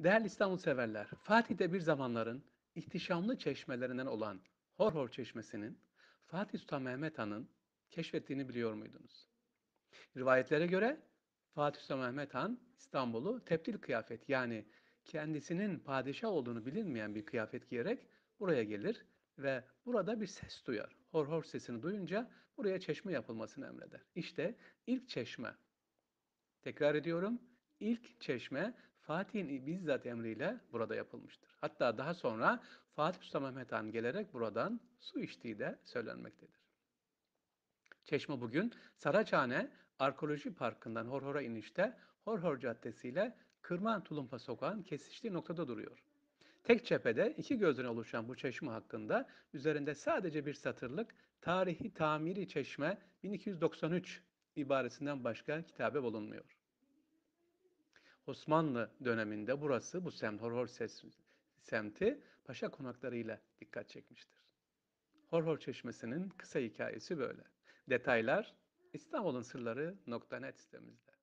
Değerli İstanbul severler, Fatih'te bir zamanların ihtişamlı çeşmelerinden olan Horhor Çeşmesi'nin Fatih Sultan Mehmet Han'ın keşfettiğini biliyor muydunuz? Rivayetlere göre Fatih Sultan Mehmet Han İstanbul'u teptil kıyafet yani kendisinin padişah olduğunu bilinmeyen bir kıyafet giyerek buraya gelir ve burada bir ses duyar. Horhor sesini duyunca buraya çeşme yapılmasını emreder. İşte ilk çeşme. Tekrar ediyorum. İlk çeşme Fatih'in bizzat emriyle burada yapılmıştır. Hatta daha sonra Fatih Sultan Mehmet Han gelerek buradan su içtiği de söylenmektedir. Çeşme bugün Saraçhane Arkeoloji Parkı'ndan Horhor'a inişte Horhor Caddesi ile Kırman Tulumpa Sokağı'nın kesiştiği noktada duruyor. Tek cephede iki gözden oluşan bu çeşme hakkında üzerinde sadece bir satırlık Tarihi Tamiri Çeşme 1293 ibaresinden başka kitabe bulunmuyor. Osmanlı döneminde burası, bu semt, Horhor semti paşa konaklarıyla dikkat çekmiştir. Horhor Çeşmesi'nin kısa hikayesi böyle. Detaylar İstanbul'un sırları.net sitemizde.